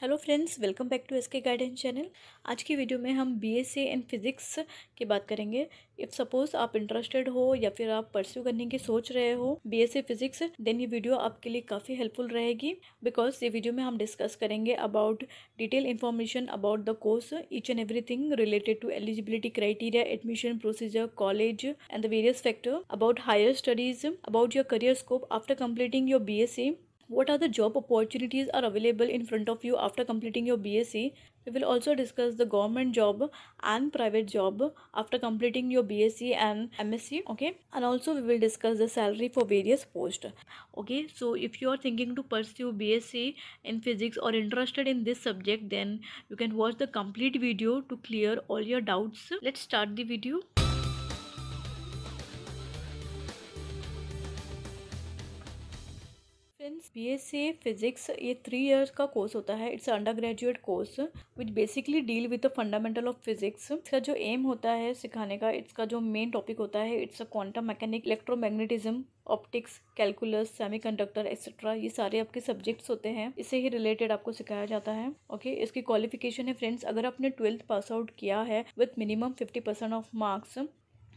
Hello friends welcome back to SK guidance channel आज की video में हम बीएससी इन फिज़िक्स की बात करेंगे इफ़ सपोज़ आप इंटरेस्टेड हो या फिर आप परस्यू करने की सोच रहे हो बीएससी फिज़िक्स देन ये वीडियो आपके लिए काफ़ी हेल्पफुल रहेगी बिकॉज ये वीडियो में हम डिस्कस करेंगे about detail information about the course each and everything related to eligibility criteria admission procedure college and the various factor about higher studies about your career scope after completing your B what are the job opportunities are available in front of you after completing your BSc. We will also discuss the government job and private job after completing your BSc and MSc. Okay, and also we will discuss the salary for various posts. Okay, so if you are thinking to pursue BSc in physics or interested in this subject, then you can watch the complete video to clear all your doubts. Let's start the video. Students B S C physics ये three years का course होता है it's under graduate course which basically deal with the fundamental of physics इसका जो M होता है सिखाने का इट्स का जो मेन टॉपिक होता है it's a quantum mechanic electromagnetism optics calculus semi conductor etcetera ये सारे आपके सब्जेक्ट्स होते हैं इससे ही रिलेटेड आपको सिखाया जाता है ओके okay? इसकी क्वालिफिकेशन है फ्रेंड्स अगर आपने ट्वेल्थ पास आउट किया है with minimum fifty percent of marks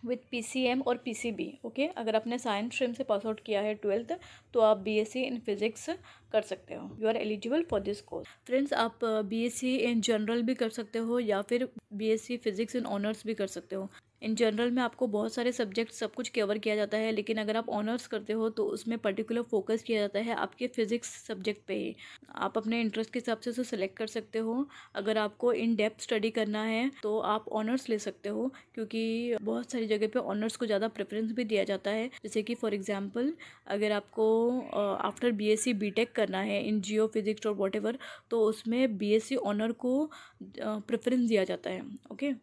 with P C M और पी सी बी ओके अगर आपने साइंस स्ट्रीम से पास आउट किया है ट्वेल्थ तो आप B S C in physics कर सकते हो you are eligible for this course friends आप B S C in general भी कर सकते हो या फिर B S C physics in honours भी कर सकते हो इन जनरल में आपको बहुत सारे सब्जेक्ट सब कुछ कवर किया जाता है लेकिन अगर आप ऑनर्स करते हो तो उसमें पर्टिकुलर फोकस किया जाता है आपके फिजिक्स सब्जेक्ट पे ही आप अपने इंटरेस्ट के हिसाब से उसे सेलेक्ट कर सकते हो अगर आपको इन डेप्थ स्टडी करना है तो आप ऑनर्स ले सकते हो क्योंकि बहुत सारी जगह पर ऑनर्स को ज़्यादा प्रेफरेंस भी दिया जाता है जैसे कि फॉर एग्ज़ाम्पल अगर आपको आफ्टर बी एस करना है इन जियो फिजिक्स और वॉट तो उसमें बी एस ऑनर को प्रेफरेंस दिया जाता है ओके okay?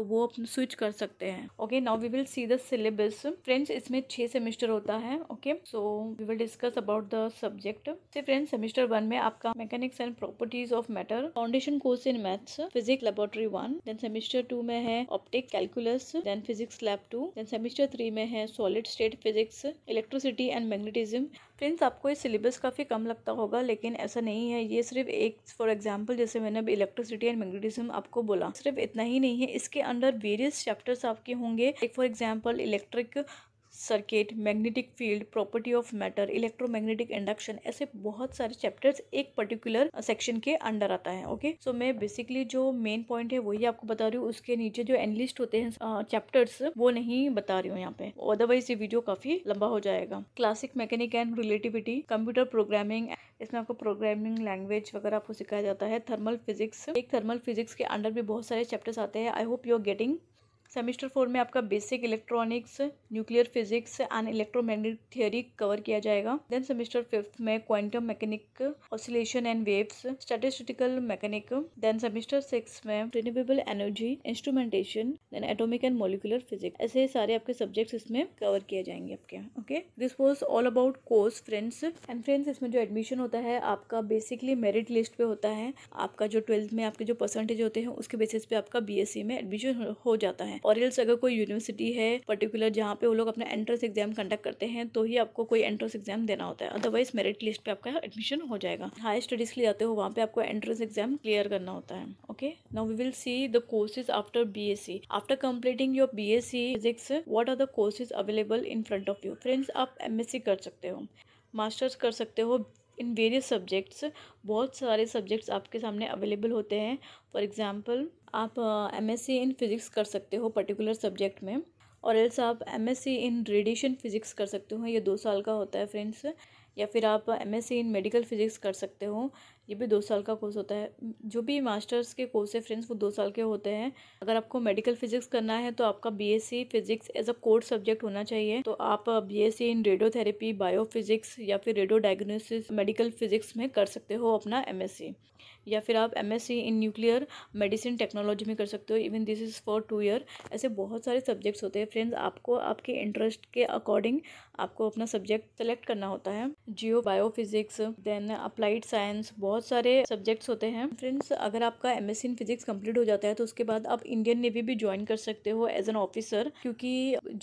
तो वो अपन स्विच कर सकते हैं okay now we will see the syllabus friends इसमें छह सेमेस्टर होता है okay so we will discuss about the subject से फ्रेंड्स सेमेस्टर वन में आपका mechanics and properties of matter foundation course in maths physics laboratory one then semester two में है optic calculus then physics lab two then semester three में है solid state physics electricity and magnetism friends आपको ये syllabus काफ़ी कम लगता होगा लेकिन ऐसा नहीं है ये सिर्फ एक फॉर एग्जांपल जैसे मैंने अभी इलेक्ट्रिसिटी एंड मैग्नेटिज्म आपको बोला सिर्फ इतना ही नहीं है इसके अंडर वेरियस चैप्टर्स आपके होंगे एक for example electric circuit magnetic field property of matter electromagnetic induction ऐसे बहुत सारे चैप्टर्स एक पर्टिकुलर सेक्शन के अंडर आता है ओके सो so, मैं बेसिकली जो मेन पॉइंट है वही आपको बता रही हूँ उसके नीचे जो एनलिस्ट होते हैं चैप्टर्स वो नहीं बता रही हूँ यहाँ पे अदरवाइज ये वीडियो काफी लंबा हो जाएगा classic mechanic and relativity computer programming इसमें आपको प्रोग्रामिंग लैंग्वेज वगैरह आपको सिखाया जाता है थर्मल फिजिक्स एक थर्मल फिजिक्स के अंडर भी बहुत सारे चैप्टर्स आते हैं I hope you are getting semester four में आपका basic electronics nuclear physics and electromagnetic theory cover किया जाएगा देन सेमेस्टर फिफ्थ में quantum mechanic oscillation and waves statistical mechanic then semester six में renewable energy instrumentation then atomic and molecular physics ऐसे सारे आपके subject इसमें कवर किए जाएंगे आपके okay this was all about course friends and friends इसमें जो एडमिशन होता है आपका बेसिकली मेरिट लिस्ट पे होता है आपका जो ट्वेल्थ में आपके जो परसेंटेज होते हैं उसके बेसिस पे आपका बी e में एडमिशन हो जाता है और एल्स अगर कोई यूनिवर्सिटी है पर्टिकुलर जहाँ पे वो लोग अपना एंट्रेंस एग्जाम कंडक्ट करते हैं तो ही आपको कोई एंट्रेंस एग्जाम देना होता है अदरवाइज मेरिट लिस्ट पे आपका एडमिशन हो जाएगा हायर स्टडीज के लिए जाते हो वहाँ पे आपको एंट्रेंस एग्जाम क्लियर करना होता है okay now we will see the courses after B S C after completing your B S C physics what are the courses available in front of you friends आप M S C कर सकते हो masters कर सकते हो in various subjects बहुत सारे subjects आपके सामने अवेलेबल होते हैं फॉर एग्ज़ाम्पल आप M S C in physics कर सकते हो पर्टिकुलर सब्जेक्ट में और एल्स आप M S C in radiation physics कर सकते हो ये दो साल का होता है फ्रेंड्स या फिर आप M S C in medical physics कर सकते हो ये भी दो साल का कोर्स होता है जो भी मास्टर्स के कोर्स है फ्रेंड्स वो दो साल के होते हैं अगर आपको मेडिकल फिजिक्स करना है तो आपका B S C physics as a course subject होना चाहिए तो आप B S C in radiotherapy bio physics या फिर रेडियो डायग्नोसिस मेडिकल फिजिक्स में कर सकते हो अपना एम एस सी या फिर आप M in nuclear medicine technology में कर सकते हो even this is for two year ऐसे बहुत सारे सब्जेक्ट्स होते हैं फ्रेंड्स आपको आपके इंटरेस्ट के अकॉर्डिंग आपको अपना सब्जेक्ट सेलेक्ट करना होता है geo biophysics then applied science बहुत सारे सब्जेक्ट्स होते हैं फ्रेंड्स अगर आपका एम इन फिजिक्स कम्प्लीट हो जाता है तो उसके बाद आप इंडियन नेवी भी ज्वाइन कर सकते हो एज एन ऑफिसर क्योंकि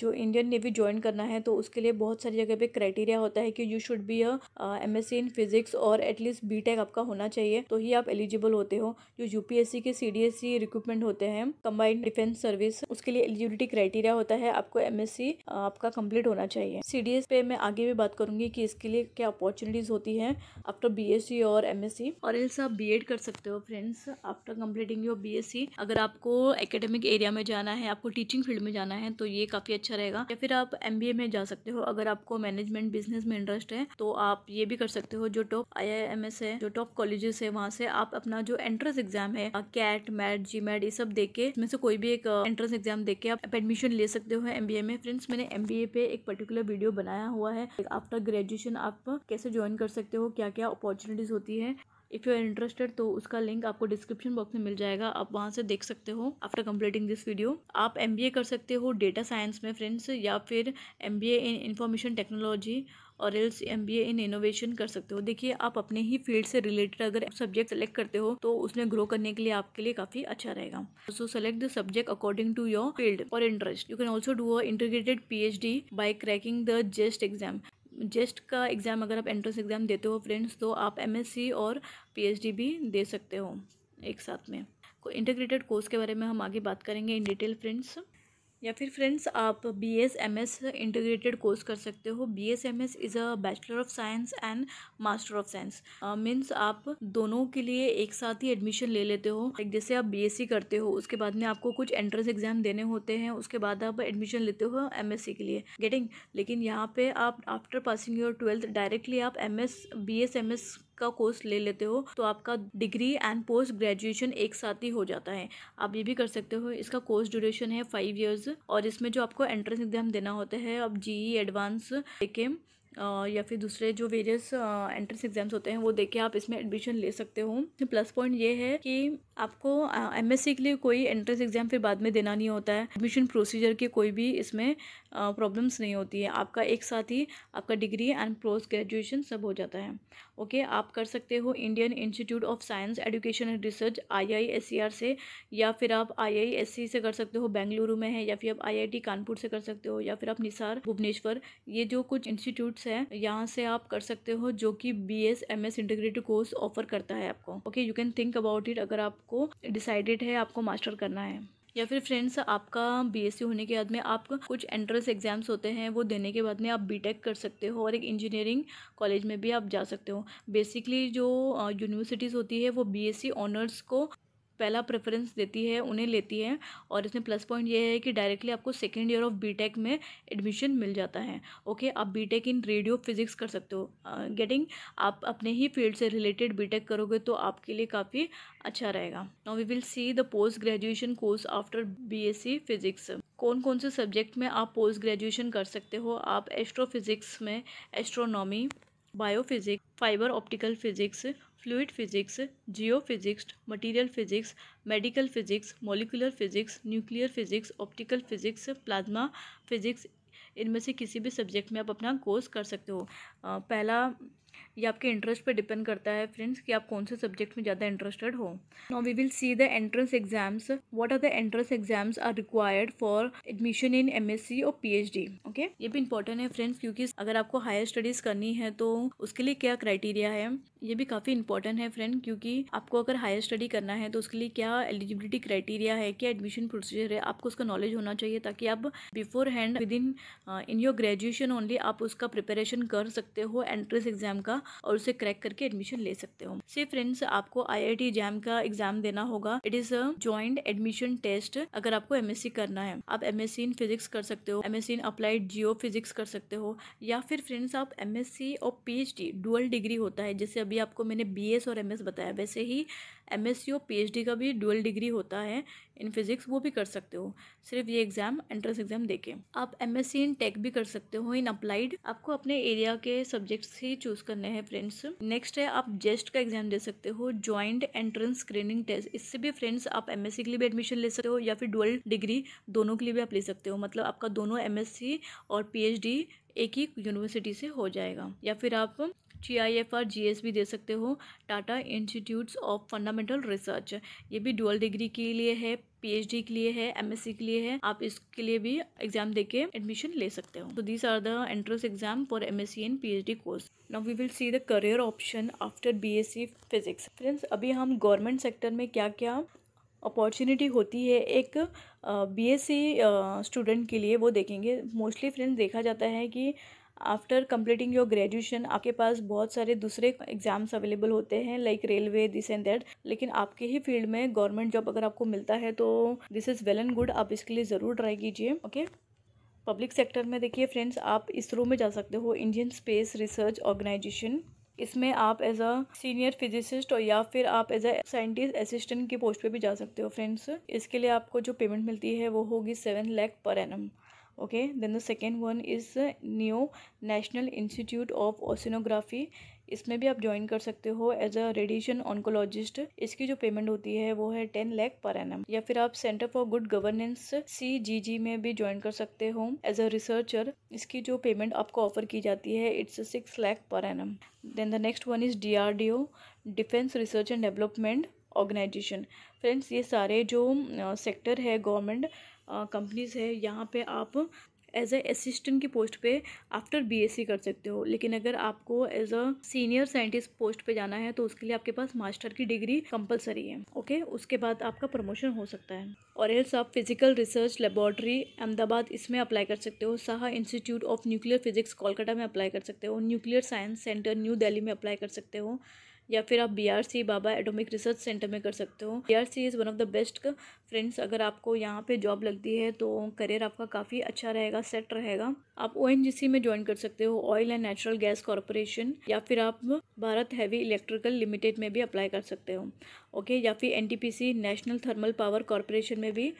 जो इंडियन नेवी ज्वाइन करना है तो उसके लिए बहुत सारी जगह पे क्राइटेरिया होता है कि you should be M S in physics और एटलीस्ट बी आपका होना चाहिए तो ही आप एलिजिबल होते हो जो यूपीएससी के सीडीएससी रिक्रूटमेंट e होते हैं कंबाइंड डिफेंस सर्विस उसके लिए एलिजिबिलिटी क्राइटेरिया होता है आपको एमएससी आपका कंप्लीट होना चाहिए सीडीएस पे मैं आगे भी बात करूंगी कि इसके लिए क्या अपॉर्चुनिटीज होती है आफ्टर बीएससी और एमएससी और एल्स आप बी कर सकते हो friends after completing your BSc अगर आपको एकेडमिक एरिया में जाना है आपको टीचिंग फील्ड में जाना है तो ये काफी अच्छा रहेगा या फिर आप एम में जा सकते हो अगर आपको मैनेजमेंट बिजनेस में इंटरेस्ट है तो आप ये भी कर सकते हो जो टॉप आई है जो टॉप कॉलेजेस है वहाँ से आप अपना जो एंट्रेंस एग्जाम है कैट मैट जी मैट ये सब देख के इसमें से कोई भी एक एंट्रेंस एग्जाम देख के आप एडमिशन ले सकते हो एमबीए में फ्रेंड्स मैंने एमबीए पे एक पर्टिकुलर वीडियो बनाया हुआ है आफ्टर ग्रेजुएशन आप कैसे ज्वाइन कर सकते हो क्या क्या अपॉर्चुनिटीज होती है इफ़ यू आर इंटरेस्टेड तो उसका लिंक आपको डिस्क्रिप्शन बॉक्स में मिल जाएगा आप वहाँ से देख सकते हो आफ्टर कम्प्लीटिंग दिस वीडियो आप एम कर सकते हो डेटा साइंस में फ्रेंड्स या फिर एम इन इंफॉर्मेशन टेक्नोलॉजी और एल्स एम इन इनोवेशन कर सकते हो देखिए आप अपने ही फील्ड से रिलेटेड अगर सब्जेक्ट सेलेक्ट करते हो तो उसमें ग्रो करने के लिए आपके लिए काफी अच्छा रहेगा so select the subject according to your field और interest you can also do a integrated P by cracking the JEST exam JEST का एग्ज़ाम अगर आप एंट्रेंस एग्ज़ाम देते हो फ्रेंड्स तो आप सी और डी भी दे सकते हो एक साथ में इंटीग्रेटेड कोर्स के बारे में हम आगे बात करेंगे इन डिटेल फ्रेंड्स या फिर फ्रेंड्स आप B S M S integrated course कर सकते हो B S M S is a bachelor of science and master of science means आप दोनों के लिए एक साथ ही एडमिशन ले लेते हो एक जैसे आप बी एस सी करते हो उसके बाद में आपको कुछ एंट्रेंस एग्जाम देने होते हैं उसके बाद आप एडमिशन लेते हो एम एस सी के लिए गेटिंग लेकिन यहाँ पे आप after passing your twelfth directly आप M S B S M S का कोर्स ले लेते हो तो आपका डिग्री एंड पोस्ट ग्रेजुएशन एक साथ ही हो जाता है आप ये भी कर सकते हो इसका कोर्स ड्यूरेशन है फाइव ईयर्स और इसमें जो आपको एंट्रेंस एग्जाम देना होता है अब जी एडवांस लेके या फिर दूसरे जो वेरियस एंट्रेंस एग्जाम्स होते हैं वो देखे के आप इसमें एडमिशन ले सकते हो प्लस पॉइंट ये है कि आपको एमएससी के लिए कोई एंट्रेंस एग्जाम फिर बाद में देना नहीं होता है एडमिशन प्रोसीजर के कोई भी इसमें प्रॉब्लम्स नहीं होती है आपका एक साथ ही आपका डिग्री एंड पोस्ट ग्रेजुएशन सब हो जाता है ओके आप कर सकते हो Indian institute of science education and research I से या फिर आप आई e से कर सकते हो बेंगलुरु में है या फिर आप आई कानपुर से कर सकते हो या फिर आप निसार भुवनेश्वर ये जो कुछ इंस्टीट्यूट्स हैं यहाँ से आप कर सकते हो जो कि B S M S integrated course offer करता है आपको okay you can think about it अगर आपको डिसाइडेड है आपको मास्टर करना है या फिर फ्रेंड्स आपका बी होने के बाद में आप कुछ एंट्रेंस एग्जाम्स होते हैं वो देने के बाद में आप बी कर सकते हो और एक इंजीनियरिंग कॉलेज में भी आप जा सकते हो बेसिकली जो यूनिवर्सिटीज़ होती है वो बी ऑनर्स को पहला प्रेफरेंस देती है उन्हें लेती है और इसमें प्लस पॉइंट ये है कि डायरेक्टली आपको सेकेंड ईयर ऑफ बीटेक में एडमिशन मिल जाता है ओके आप बीटेक इन रेडियो फिजिक्स कर सकते हो गेटिंग uh, आप अपने ही फील्ड से रिलेटेड बीटेक करोगे तो आपके लिए काफ़ी अच्छा रहेगा now we will see the post graduation course after C physics कौन कौन से सब्जेक्ट में आप पोस्ट ग्रेजुएशन कर सकते हो आप एस्ट्रोफिज़िक्स में astronomy biophysics fiber optical physics fluid physics geo physics material physics medical physics molecular physics nuclear physics optical physics plasma physics इनमें से किसी भी सब्जेक्ट में आप अपना कोर्स कर सकते हो आ, पहला ये आपके इंटरेस्ट पर डिपेंड करता है फ्रेंड्स कि आप कौन से सब्जेक्ट में ज़्यादा इंटरेस्टेड हो now we will see the entrance exams what are the entrance exams are required for admission in MSc और पीएचडी ओके ये भी इंपॉर्टेंट है फ्रेंड्स क्योंकि अगर आपको हायर स्टडीज़ करनी है तो उसके लिए क्या क्राइटेरिया है ये भी काफ़ी इंपॉर्टेंट है फ्रेंड क्योंकि आपको अगर हायर स्टडी करना है तो उसके लिए क्या एलिजिबिलिटी क्राइटेरिया है क्या एडमिशन प्रोसीजर है आपको उसका नॉलेज होना चाहिए ताकि आप beforehand within in your graduation only आप उसका प्रिपरेशन कर सकते हो एंट्रेंस एग्जाम का और उसे क्रैक करके एडमिशन ले सकते हो से फ्रेंड्स आपको आई आई टी जैम का एग्जाम देना होगा it is a joint admission test अगर आपको एम करना है आप एम इन फिजिक्स कर सकते हो M in applied geo physics कर सकते हो या फिर फ्रेंड्स आप एम एस सी और P H D dual degree होता है जैसे अभी आपको मैंने बी और एम बताया वैसे ही एम और पीएचडी का भी डुअल डिग्री होता है इन फिजिक्स वो भी कर सकते हो सिर्फ ये एग्ज़ाम एंट्रेंस एग्ज़ाम देके आप एमएससी इन टेक भी कर सकते हो इन अप्लाइड आपको अपने एरिया के सब्जेक्ट्स ही चूज़ करने हैं फ्रेंड्स नेक्स्ट है आप जेस्ट का एग्ज़ाम दे सकते हो ज्वाइंट एंट्रेंस स्क्रीनिंग टेस्ट इससे भी फ्रेंड्स आप एम के लिए भी एडमिशन ले सकते हो या फिर डुअल डिग्री दोनों के लिए भी आप ले सकते हो मतलब आपका दोनों एम और पी एक ही यूनिवर्सिटी से हो जाएगा या फिर आप G I F R G S भी दे सकते हो Tata institutes of fundamental research ये भी डुअल डिग्री के लिए है पीएचडी के लिए है एमएससी के लिए है आप इसके लिए भी एग्जाम देके एडमिशन ले सकते हो तो these are the entrance exam for MSc and PhD course now we will see the career option after BSc physics friends अभी हम गवर्नमेंट सेक्टर में क्या क्या अपॉर्चुनिटी होती है एक बीएससी स्टूडेंट के लिए वो देखेंगे मोस्टली फ्रेंड्स देखा जाता है कि आफ्टर कंप्लीटिंग योर ग्रेजुएशन आपके पास बहुत सारे दूसरे एग्जाम्स अवेलेबल होते हैं like railway this and that लेकिन आपके ही फील्ड में गवर्नमेंट जॉब अगर आपको मिलता है तो this is well and good आप इसके लिए ज़रूर ट्राई कीजिए ओके पब्लिक सेक्टर में देखिए फ्रेंड्स आप इसरो में जा सकते हो इंडियन स्पेस रिसर्च ऑर्गेनाइजेशन इसमें आप एज अ सीनियर फिजिसिस्ट और या फिर आप एज अ साइंटिस्ट असिस्टेंट की पोस्ट पे भी जा सकते हो फ्रेंड्स इसके लिए आपको जो पेमेंट मिलती है वो होगी seven lakh per annum okay then the second one is new national institute of oceanography इसमें भी आप ज्वाइन कर सकते हो एज अ रेडिएशन ऑनकोलॉजिस्ट इसकी जो पेमेंट होती है वो है टेन लैख पर एन या फिर आप centre for good governance C G G में भी ज्वाइन कर सकते हो एज अ रिसर्चर इसकी जो पेमेंट आपको ऑफर की जाती है it's six lakh per annum then the next one is D R D O defence research and development organisation friends ये सारे जो सेक्टर है गवर्नमेंट कंपनीज़ है यहाँ पे आप एज ए असिस्टेंट की पोस्ट पे आफ्टर बीएससी कर सकते हो लेकिन अगर आपको as a senior scientist post पे जाना है तो उसके लिए आपके पास मास्टर की डिग्री कंपलसरी है ओके उसके बाद आपका प्रमोशन हो सकता है और एल्स आप फिजिकल रिसर्च लेबॉर्ट्री अहमदाबाद इसमें अप्लाई कर सकते हो Saha institute of nuclear physics Kolkata में अप्लाई कर सकते हो nuclear science centre new Delhi में अप्लाई कर सकते हो या फिर आप BARC Bhabha atomic research centre में कर सकते हो BARC is one of the best friends अगर आपको यहाँ पे जॉब लगती है तो करियर आपका काफ़ी अच्छा रहेगा सेट रहेगा आप ओ में ज्वाइन कर सकते हो oil and natural gas corporation या फिर आप भारत हैवी इलेक्ट्रिकल लिमिटेड में भी अप्लाई कर सकते हो ओके या फिर an national thermal power corporation में भी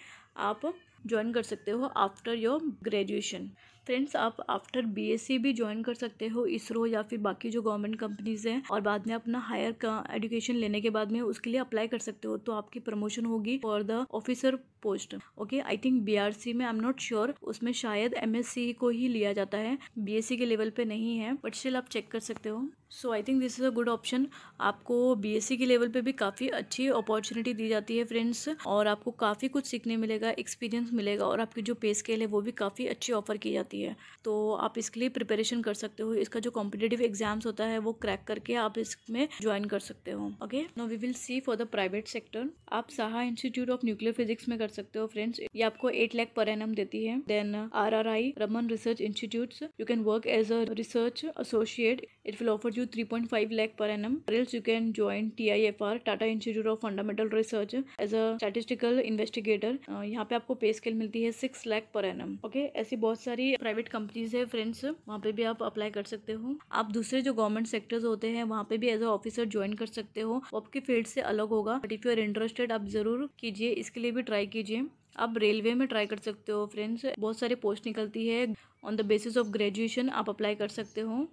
आप ज्वाइन कर सकते हो आफ्टर योर ग्रेजुएशन फ्रेंड्स आप आफ्टर बीएससी भी ज्वाइन कर सकते हो इसरो या फिर बाकी जो गवर्नमेंट कंपनीज हैं और बाद में अपना हायर एजुकेशन लेने के बाद में उसके लिए अप्लाई कर सकते हो तो आपकी प्रमोशन होगी for the officer post okay I think BARC में आई एम नॉट श्योर उसमें शायद एमएससी को ही लिया जाता है बीएससी के लेवल पे नहीं है बट स्टिल आप चेक कर सकते हो so I think this is a good option आपको बीएससी के लेवल पे भी काफ़ी अच्छी अपॉर्चुनिटी दी जाती है फ्रेंड्स और आपको काफ़ी कुछ सीखने मिलेगा एक्सपीरियंस मिलेगा और आपकी जो पे स्केल है वो भी काफ़ी अच्छी ऑफर की जाती है जाती है तो आप इसके लिए प्रिपरेशन कर सकते हो इसका जो कॉम्पिटेटिव एग्जाम्स होता है वो क्रैक करके आप इसमें ज्वाइन कर सकते हो okay no we will see for the private sector आप Saha institute of nuclear physics में कर सकते हो फ्रेंड्स ये आपको एट लैख पर एन देती है then R R I Raman research institute you can work as a research associate It will offer you 3.5 lakh per annum. Or else you can join TIFR Tata Institute of Fundamental Research as a statistical investigator. Uh, यहाँ पे आपको पे scale मिलती है six lakh per annum okay ऐसी बहुत सारी private companies है फ्रेंड्स वहाँ पे भी आप अप्लाई कर सकते हो आप दूसरे जो गवर्नमेंट सेक्टर्स होते हैं वहाँ पे भी एज अ ऑफिसर ज्वाइन कर सकते हो आपके फील्ड से अलग होगा but if you are interested आप जरूर कीजिए इसके लिए भी ट्राई कीजिए आप रेलवे में ट्राई कर सकते हो फ्रेंड्स बहुत सारी पोस्ट निकलती है on the basis of graduation आप अप्लाई कर सकते हो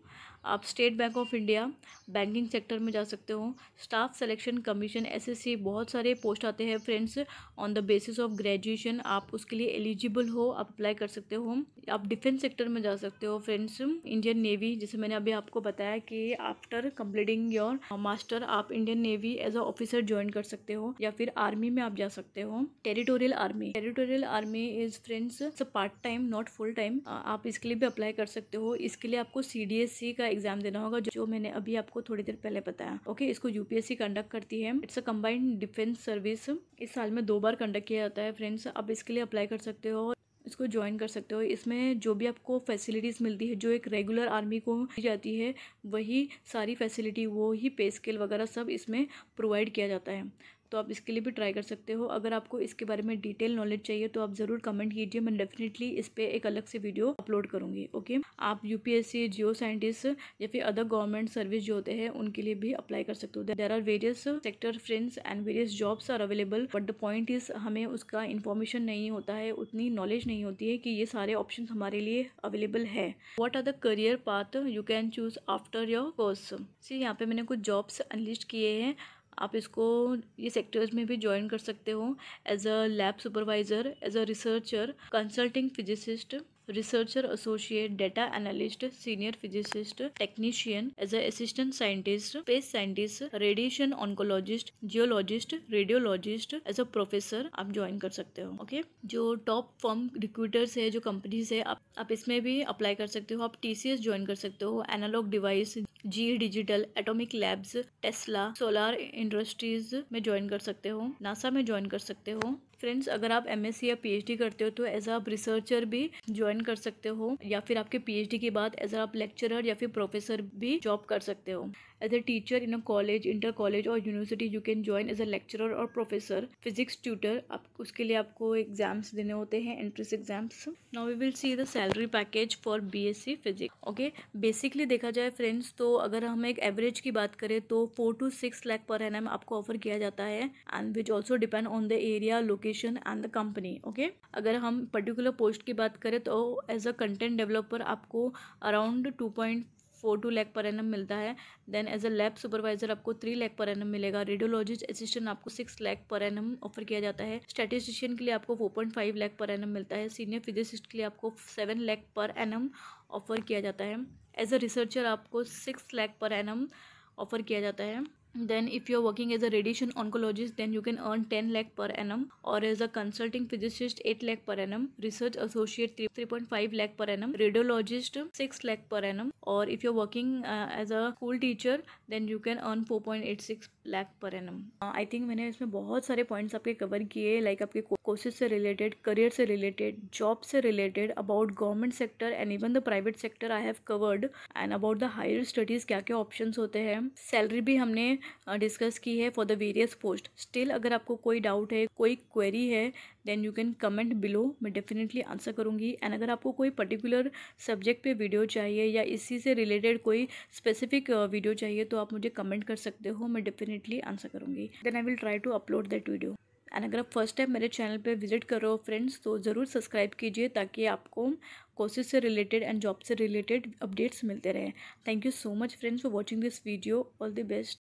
आप State Bank of India banking sector में जा सकते हो स्टाफ सेलेक्शन कमीशन एसएससी बहुत सारे पोस्ट आते हैं friends on the basis of graduation आप उसके लिए एलिजिबल हो आप अप्लाई कर सकते हो आप डिफेंस सेक्टर में जा सकते हो फ्रेंड्स इंडियन नेवी जैसे मैंने अभी आपको बताया कि आफ्टर कम्प्लीटिंग योर मास्टर आप Indian navy as a officer join कर सकते हो या फिर आर्मी में आप जा सकते हो territorial army territorial army is friends part time not full time आप इसके लिए भी अप्लाई कर सकते हो इसके लिए आपको सी e का एग्जाम देना होगा जो मैंने अभी आपको थोड़ी देर पहले बताया ओके इसको यूपीएससी कंडक्ट करती है it's a combined defence service इस साल में दो बार कंडक्ट किया जाता है फ्रेंड्स आप इसके लिए अप्लाई कर सकते हो इसको ज्वाइन कर सकते हो इसमें जो भी आपको फैसिलिटीज़ मिलती है जो एक रेगुलर आर्मी को दी जाती है वही सारी फैसिलिटी वो ही पे स्केल वगैरह सब इसमें प्रोवाइड किया जाता है तो आप इसके लिए भी ट्राई कर सकते हो अगर आपको इसके बारे में डिटेल नॉलेज चाहिए तो आप ज़रूर कमेंट कीजिए मैं डेफिनेटली इस पर एक अलग से वीडियो अपलोड करूंगी ओके आप यूपीएससी जियो साइंटिस्ट या फिर अदर गवर्नमेंट सर्विस जो होते हैं उनके लिए भी अप्लाई कर सकते हो there are various sector friends and various jobs are available but the point is हमें उसका इन्फॉर्मेशन नहीं होता है उतनी नॉलेज नहीं होती है कि ये सारे ऑप्शन हमारे लिए अवेलेबल है what are the career path you can choose after your course see यहाँ पे मैंने कुछ जॉब्स अनलिस्ट किए हैं आप इसको ये सेक्टर्स में भी ज्वाइन कर सकते हो as a lab supervisor as a researcher consulting physicist researcher associate data analyst senior physicist technician as a assistant scientist space scientist radiation oncologist geologist radiologist as a professor आप join कर सकते हो okay okay? जो top form recruiters है जो companies है आप, आप इसमें भी अप्लाई कर सकते हो आप टी सी एस ज्वाइन कर सकते हो analog device G digital atomic labs Tesla solar industries में ज्वाइन कर सकते हो नासा में ज्वाइन कर सकते हो फ्रेंड्स अगर आप एम या पीएचडी करते हो तो एज आप रिसर्चर भी ज्वाइन कर सकते हो या फिर आपके पीएचडी के बाद एज आप लेक्चरर या फिर प्रोफेसर भी जॉब कर सकते हो as a teacher in a college inter college और university you can join as a lecturer और प्रोफेसर फिजिक्स ट्यूटर आप उसके लिए आपको एग्जाम्स देने होते हैं entrance exams now we will see the salary package for BSc physics okay basically देखा जाए फ्रेंड्स तो अगर हम एक एवरेज की बात करें तो four to six lakh per N आपको ऑफर किया जाता है and which also depend on the area location and the company okay अगर हम पर्टिकुलर पोस्ट की बात करें तो एज अ कंटेंट डेवलपर आपको around two point four two lakh per annum मिलता है then as a lab supervisor आपको थ्री लैख पर एन मिलेगा रेडियोलॉजिस्ट असिस्टेंट आपको six lakh per annum offer किया जाता है स्टेटिस्टिशियन के लिए आपको four point five lakh per annum मिलता है सीनियर फिजिसिस्ट के लिए आपको seven lakh per annum offer किया जाता है एज अ रिसर्चर आपको six lakh per annum offer किया जाता है then if you're working as a radiation oncologist then you can earn 10 lakh per annum or as a consulting physicist 8 lakh per annum research associate 3.5 lakh per annum radiologist 6 lakh per annum or if you're working uh, as a school teacher then you can earn 4.86 lakh per annum I think मैंने इसमें बहुत सारे points आपके cover किए like आपके courses से related career से related job से related about government sector and even the private sector I have covered and about the higher studies क्या क्या ऑप्शन होते हैं सैलरी भी हमने डिस्कस uh, की है for the various post still अगर आपको कोई डाउट है कोई क्वेरी है then you can comment below मैं डेफिनेटली आंसर करूँगी एंड अगर आपको कोई पर्टिकुलर सब्जेक्ट पे वीडियो चाहिए या इसी से रिलेटेड कोई स्पेसिफिक वीडियो uh, चाहिए तो आप मुझे कमेंट कर सकते हो मैं डेफिनेटली आंसर करूँगी then I will try to upload that video and अगर आप फर्स्ट टाइम मेरे चैनल पर विजिट कर रहे हो फ्रेंड्स तो ज़रूर सब्सक्राइब कीजिए ताकि आपको कोर्सेज से रिलेटेड एंड जॉब से रिलेटेड अपडेट्स मिलते रहे thank you so much friends for watching this video all the best